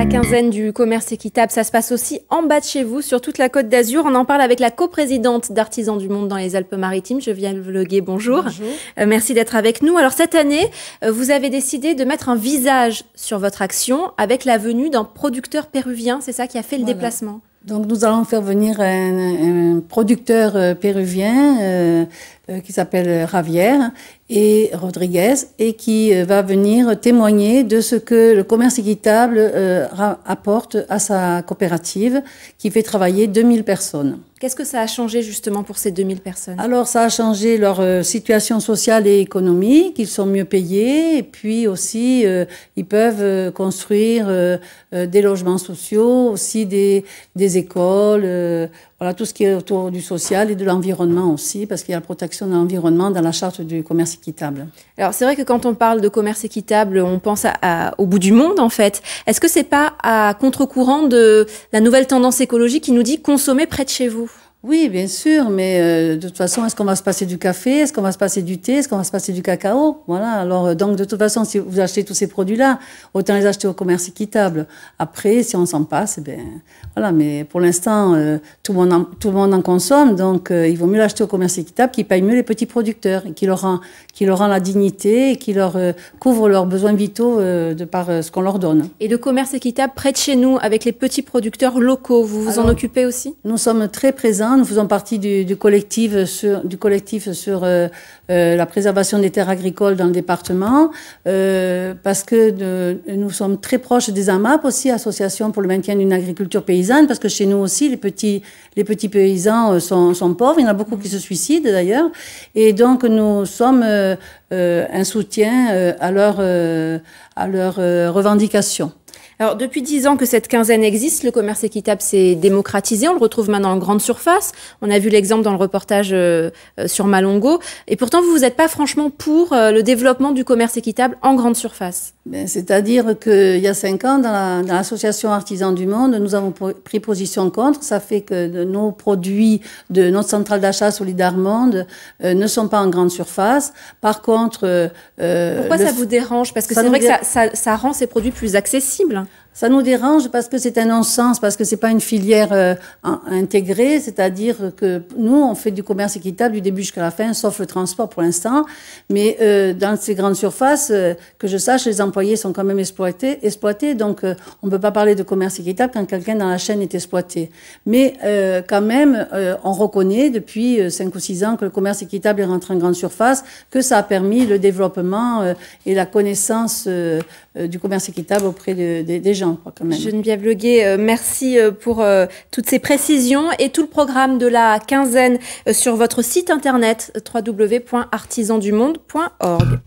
La hmm. quinzaine du commerce équitable, ça se passe aussi en bas de chez vous, sur toute la côte d'Azur. On en parle avec la coprésidente d'Artisans du Monde dans les Alpes-Maritimes, Je de le bonjour. bonjour. Euh, merci d'être avec nous. Alors cette année, euh, vous avez décidé de mettre un visage sur votre action avec la venue d'un producteur péruvien, c'est ça qui a fait le déplacement donc nous allons faire venir un, producteur euh, péruvien euh, euh, qui s'appelle Javier et Rodriguez et qui va venir témoigner de ce que le commerce équitable apporte à sa coopérative qui fait travailler 2000 personnes. Qu'est-ce que ça a changé justement pour ces 2000 personnes Alors ça a changé leur euh, situation sociale et économique, ils sont mieux payés et puis aussi euh, ils peuvent euh, construire des logements sociaux, aussi des, des écoles, voilà tout ce qui est autour du social et de l'environnement aussi parce qu'il y a la protection de l'environnement dans la charte du commerce équitable. Alors c'est vrai que quand on parle de commerce équitable, on pense à, au bout du monde en fait. Est-ce que c'est pas à contre-courant de la nouvelle tendance écologique qui nous dit consommer près de chez vous oui, bien sûr, mais euh, de toute façon, est-ce qu'on va se passer du café Est-ce qu'on va se passer du thé Est-ce qu'on va se passer du cacao Voilà, alors euh, donc de toute façon, si vous achetez tous ces produits-là, autant les acheter au commerce équitable. Après, si on s'en passe, eh bien, voilà, mais pour l'instant, euh, tout, le monde en, tout le monde consomme, donc il vaut mieux l'acheter au commerce équitable qui paye mieux les petits producteurs, qui leur rend, leur rend la dignité qui leur couvre leurs besoins vitaux de par ce qu'on leur donne. Et le commerce équitable près de chez nous, avec les petits producteurs locaux, vous vous en occupez aussi Nous sommes très présents Hein, nous faisons partie du, collectif sur, euh, euh, la préservation des terres agricoles dans le département, euh, parce que nous sommes très proches des AMAP aussi, Association pour le maintien d'une agriculture paysanne, parce que chez nous aussi, les petits, paysans sont, pauvres. Il y en a beaucoup qui se suicident d'ailleurs. Et donc, nous sommes un soutien à leurs revendications. Alors, depuis dix ans que cette quinzaine existe, le commerce équitable s'est démocratisé. On le retrouve maintenant en grande surface. On a vu l'exemple dans le reportage euh, sur Malongo. Et pourtant, vous vous êtes pas franchement pour euh, le développement du commerce équitable en grande surface. Ben, C'est-à-dire qu'il y a cinq ans, dans l'association Artisans du Monde, nous avons pris position contre. Ça fait que nos produits de notre centrale d'achat Solidarmonde euh, ne sont pas en grande surface. Par contre... Euh, Pourquoi ça vous dérange Parce que c'est vrai que ça, ça, ça rend ces produits plus accessibles possible. Ça nous dérange parce que c'est un non-sens, parce que c'est pas une filière euh, intégrée, c'est-à-dire que nous, on fait du commerce équitable du début jusqu'à la fin, sauf le transport pour l'instant. Mais euh, dans ces grandes surfaces, euh, que je sache, les employés sont quand même exploités, exploités donc on ne peut pas parler de commerce équitable quand quelqu'un dans la chaîne est exploité. Mais quand même, on reconnaît depuis 5 ou 6 ans que le commerce équitable est rentré en grande surface, que ça a permis le développement et la connaissance du commerce équitable auprès des gens. Je ne viens Geneviève euh, merci euh, pour euh, toutes ces précisions et tout le programme de la quinzaine sur votre site internet www.artisandumonde.org.